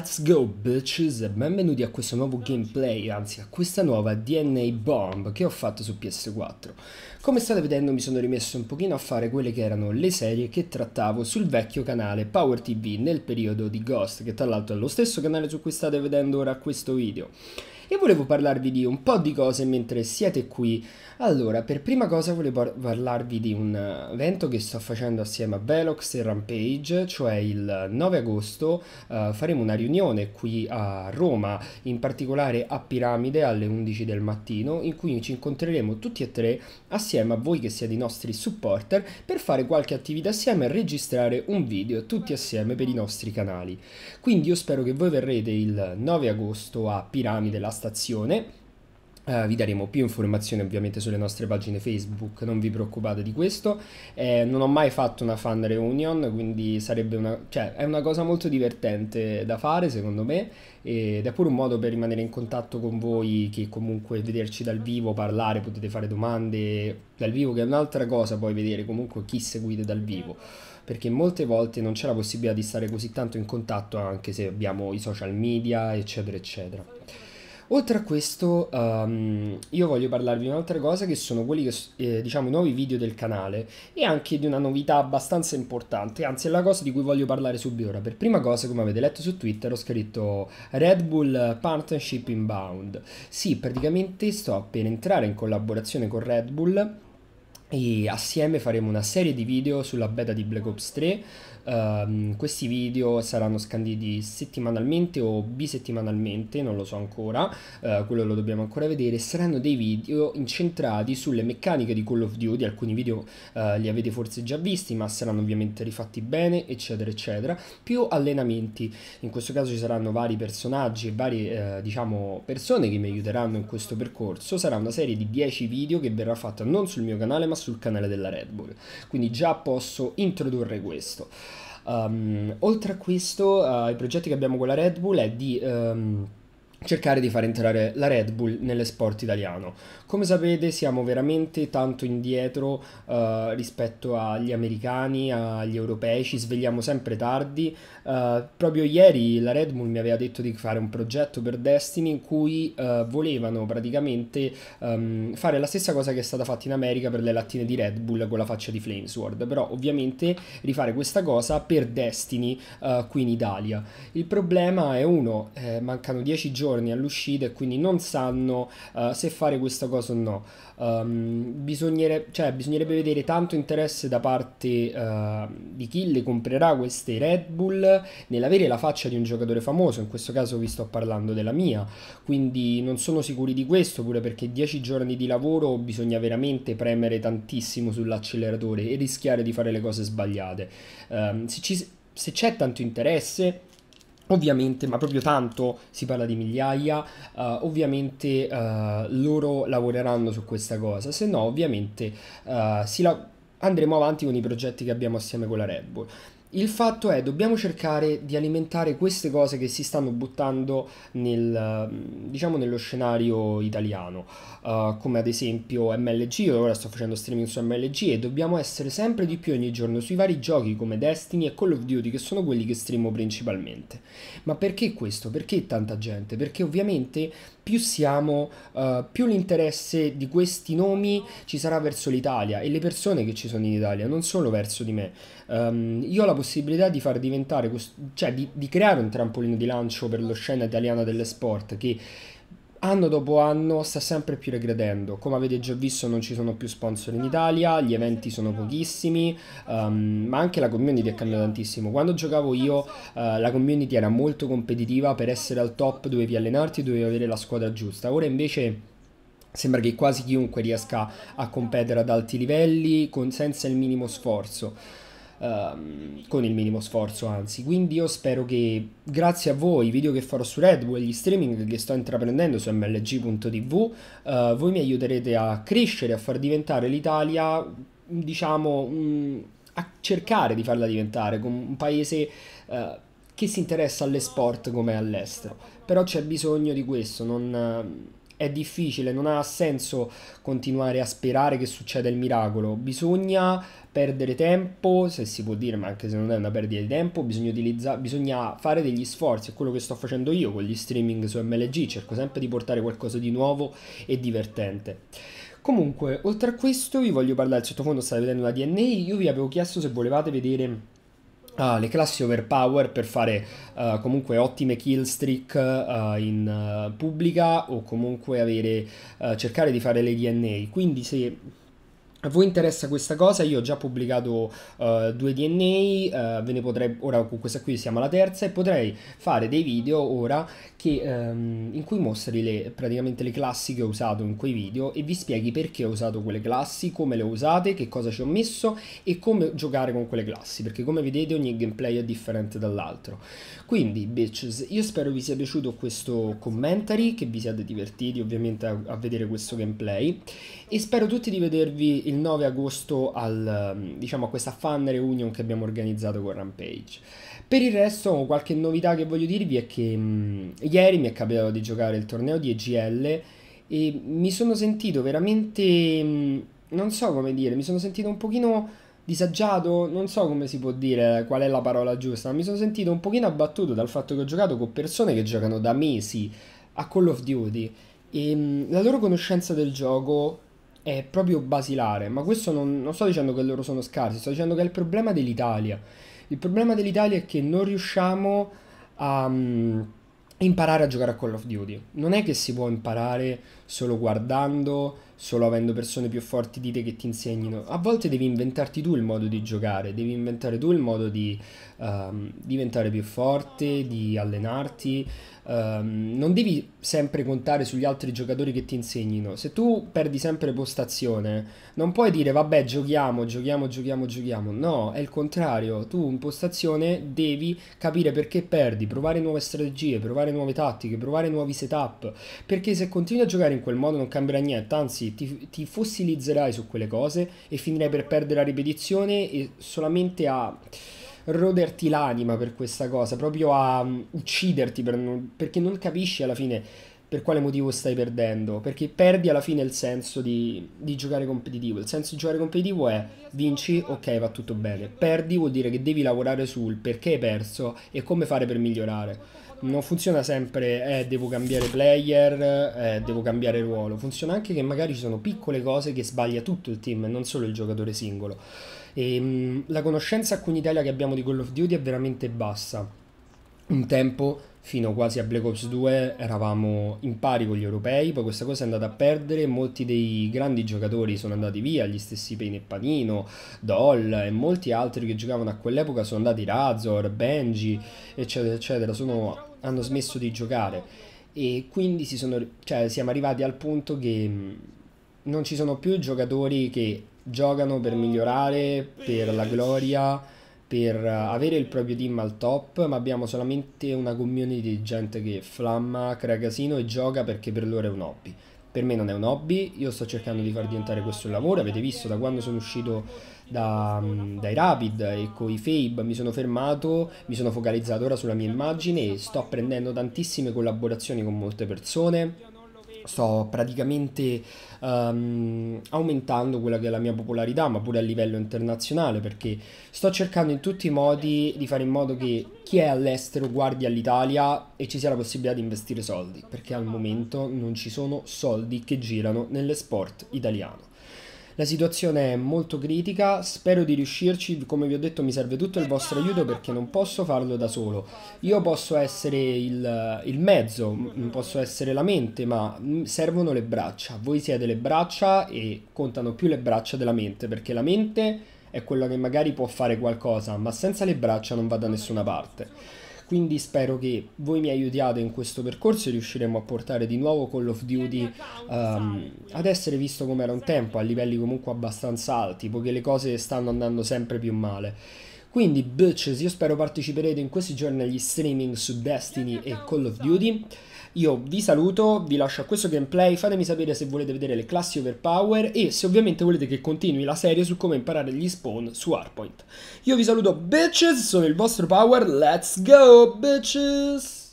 Let's go bitches, e benvenuti a questo nuovo gameplay, anzi a questa nuova DNA Bomb che ho fatto su PS4. Come state vedendo mi sono rimesso un pochino a fare quelle che erano le serie che trattavo sul vecchio canale Power TV nel periodo di Ghost, che tra l'altro è lo stesso canale su cui state vedendo ora questo video e volevo parlarvi di un po' di cose mentre siete qui. Allora, per prima cosa volevo parlarvi di un eh, evento che sto facendo assieme a Velox e Rampage, cioè il 9 agosto uh, faremo una riunione qui a Roma, in particolare a Piramide alle 11 del mattino, in cui ci incontreremo tutti e tre assieme a voi che siete i nostri supporter per fare qualche attività assieme e registrare un video tutti assieme per i nostri canali. Quindi io spero che voi verrete il 9 agosto a Piramide, la stazione. Uh, vi daremo più informazioni ovviamente sulle nostre pagine Facebook, non vi preoccupate di questo. Eh, non ho mai fatto una fan reunion, quindi sarebbe una, cioè, è una cosa molto divertente da fare secondo me ed è pure un modo per rimanere in contatto con voi che comunque vederci dal vivo, parlare, potete fare domande dal vivo che è un'altra cosa poi vedere comunque chi seguite dal vivo perché molte volte non c'è la possibilità di stare così tanto in contatto anche se abbiamo i social media eccetera eccetera. Oltre a questo, um, io voglio parlarvi di un'altra cosa che sono quelli che eh, diciamo i nuovi video del canale e anche di una novità abbastanza importante, anzi è la cosa di cui voglio parlare subito ora. Per prima cosa, come avete letto su Twitter, ho scritto Red Bull Partnership Inbound. Sì, praticamente sto per entrare in collaborazione con Red Bull e assieme faremo una serie di video sulla beta di Black Ops 3 um, ehm, questi video saranno scanditi settimanalmente o bisettimanalmente non lo so ancora uh, quello lo dobbiamo ancora vedere saranno dei video incentrati sulle meccaniche di Call of Duty alcuni video uh, li avete forse già visti ma saranno ovviamente rifatti bene eccetera eccetera più allenamenti in questo caso ci saranno vari personaggi e varie uh, diciamo persone che mi aiuteranno in questo percorso sarà una serie di 10 video che verrà fatta non sul mio canale ma sul canale della Red Bull. Quindi già posso introdurre questo. Um, oltre a questo, uh, i progetti che abbiamo con la Red Bull è di... Um, cercare di far entrare la Red Bull nell'esport italiano. Come sapete siamo veramente tanto indietro eh, rispetto agli americani, agli europei, ci svegliamo sempre tardi. Eh, proprio ieri la Red Bull mi aveva detto di fare un progetto per Destiny in cui eh, volevano praticamente ehm, fare la stessa cosa che è stata fatta in America per le lattine di Red Bull con la faccia di Flamesword, però ovviamente rifare questa cosa per Destiny eh, qui in Italia. Il problema è uno, eh, mancano 10 giorni giorni all'uscita e quindi non sanno uh, se fare questa cosa o no. Um, ehm, bisognere, cioè, bisognerebbe vedere tanto interesse da parte uh, di chi le comprerà queste Red Bull nell'avere la faccia di un giocatore famoso, in questo caso vi sto parlando della mia, quindi non sono sicuri di questo pure perché 10 giorni di lavoro bisogna veramente premere tantissimo sull'acceleratore e rischiare di fare le cose sbagliate. Um, se, ci, se c'è tanto interesse Ovviamente, ma proprio tanto si parla di migliaia, uh, ovviamente uh, loro lavoreranno su questa cosa, se no ovviamente uh, la- andremo avanti con i progetti che abbiamo assieme con la Red Bull. Il fatto è, dobbiamo cercare di alimentare queste cose che si stanno buttando nel, mm, diciamo, nello scenario italiano, uh, come ad esempio MLG, io ora sto facendo streaming su MLG e dobbiamo essere sempre di più ogni giorno sui vari giochi come Destiny e Call of Duty, che sono quelli che streamo principalmente. Ma perché questo? Perché tanta gente? Perché ovviamente più siamo, uh, più l'interesse di questi nomi ci sarà verso l'Italia e le persone che ci sono in Italia, non solo verso di me. Um, io ho la possibilità di far diventare, cioè di, di creare un trampolino di lancio per lo scena italiana dell'esport che anno dopo anno sta sempre più regredendo. Come avete già visto non ci sono più sponsor in Italia, gli eventi sono pochissimi, um, ma anche la community è cambiata tantissimo. Quando giocavo io uh, la community era molto competitiva, per essere al top dovevi allenarti, dovevi avere la squadra giusta. Ora invece sembra che quasi chiunque riesca a competere ad alti livelli con, senza il minimo sforzo. Ehm, con il minimo sforzo anzi. Quindi io spero che grazie a voi, i video che farò su e gli streaming che sto intraprendendo su mlg.tv, uh, eh, voi mi aiuterete a crescere, a far diventare l'Italia, diciamo, mh, a cercare di farla diventare un paese... Uh, che si interessa all'esport come all'estero, però c'è bisogno di questo, non, è difficile, non ha senso continuare a sperare che succeda il miracolo, bisogna perdere tempo, se si può dire, ma anche se non è una perdita di tempo, bisogna, utilizza- bisogna fare degli sforzi, è quello che sto facendo io con gli streaming su MLG, cerco sempre di portare qualcosa di nuovo e divertente. Comunque, oltre a questo vi voglio parlare, sottofondo state vedendo la DNA, io vi avevo chiesto se volevate vedere Uh, le classi overpower per fare uh, comunque ottime kill streak uh, in eh, pubblica o comunque avere, cercare di fare le DNA. Quindi se a voi interessa questa cosa, io ho già pubblicato uh, due DNA, uh, eh, ve ne potrei, ora con questa qui siamo alla terza, e potrei fare dei video ora che, um, in cui mostri le, praticamente le classi che ho usato in quei video e vi spieghi perché ho usato quelle classi, come le ho usate, che cosa ci ho messo e come giocare con quelle classi, perché come vedete ogni gameplay è differente dall'altro. Quindi, bitches, io spero vi sia piaciuto questo commentary, che vi siate divertiti ovviamente a, a vedere questo gameplay e spero tutti di vedervi il 9 agosto al, mm, diciamo, a questa fan reunion che abbiamo organizzato con Rampage. Per il resto, qualche novità che voglio dirvi è che mh, mm, ieri mi è capitato di giocare il torneo di EGL e mi sono sentito veramente, mh, mm, non so come dire, mi sono sentito un pochino disagiato, non so come si può dire qual è la parola giusta, ma mi sono sentito un pochino abbattuto dal fatto che ho giocato con persone che giocano da mesi a Call of Duty e mh, la loro conoscenza del gioco è proprio basilare, ma questo non, non sto dicendo che loro sono scarsi, sto dicendo che è il problema dell'Italia. Il problema dell'Italia è che non riusciamo a um, imparare a giocare a Call of Duty. Non è che si può imparare solo guardando, solo avendo persone più forti di te che ti insegnino. A volte devi inventarti tu il modo di giocare, devi inventare tu il modo di um, diventare più forte, di allenarti. Um, non devi sempre contare sugli altri giocatori che ti insegnino. Se tu perdi sempre postazione, non puoi dire vabbè giochiamo, giochiamo, giochiamo, giochiamo. No, è il contrario. Tu in postazione devi capire perché perdi, provare nuove strategie, provare nuove tattiche, provare nuovi setup. Perché se continui a giocare in in quel modo non cambierà niente, anzi ti, ti fossilizzerai su quelle cose e finirai per perdere la ripetizione e solamente a roderti l'anima per questa cosa, proprio a mm, ucciderti per non, perché non capisci alla fine per quale motivo stai perdendo, perché perdi alla fine il senso di, di, giocare competitivo. Il senso di giocare competitivo è vinci, ok, va tutto bene. Perdi vuol dire che devi lavorare sul perché hai perso e come fare per migliorare. Non funziona sempre, eh, devo cambiare player, eh, devo cambiare ruolo. Funziona anche che magari ci sono piccole cose che sbaglia tutto il team e non solo il giocatore singolo. E, ehm, mh, la conoscenza qui in Italia che abbiamo di Call of Duty è veramente bassa. Un tempo fino quasi a Black Ops 2 eravamo in pari con gli europei, poi questa cosa è andata a perdere, molti dei grandi giocatori sono andati via, gli stessi Payne e Panino, Doll e molti altri che giocavano a quell'epoca sono andati Razor, Benji, eccetera, eccetera, sono, hanno smesso di giocare e quindi sono, cioè, siamo arrivati al punto che mm, non ci sono più giocatori che giocano per migliorare, per la gloria per avere il proprio team al top, ma abbiamo solamente una community di gente che flamma, crea casino e gioca perché per loro è un hobby. Per me non è un hobby, io sto cercando di far diventare questo un lavoro, avete visto da quando sono uscito da, mm, dai Rapid e con i Fabe mi sono fermato, mi sono focalizzato ora sulla mia immagine e sto prendendo tantissime collaborazioni con molte persone sto praticamente um, aumentando quella che è la mia popolarità, ma pure a livello internazionale, perché sto cercando in tutti i modi di fare in modo che chi è all'estero guardi all'Italia e ci sia la possibilità di investire soldi, perché al momento non ci sono soldi che girano nell'esport italiano. La situazione è molto critica, spero di riuscirci, come vi ho detto mi serve tutto il vostro aiuto perché non posso farlo da solo. Io posso essere il, il mezzo, posso essere la mente, ma servono le braccia. Voi siete le braccia e contano più le braccia della mente perché la mente è quella che magari può fare qualcosa, ma senza le braccia non va da nessuna parte quindi spero che voi mi aiutiate in questo percorso e riusciremo a portare di nuovo Call of Duty um, ad essere visto come era un tempo, a livelli comunque abbastanza alti, poiché le cose stanno andando sempre più male. Quindi, bitches, io spero parteciperete in questi giorni agli streaming su Destiny e Call of Duty. Io vi saluto, vi lascio a questo gameplay, fatemi sapere se volete vedere le classi overpower e se ovviamente volete che continui la serie su come imparare gli spawn su Hardpoint. Io vi saluto bitches, sono il vostro Power, let's go bitches!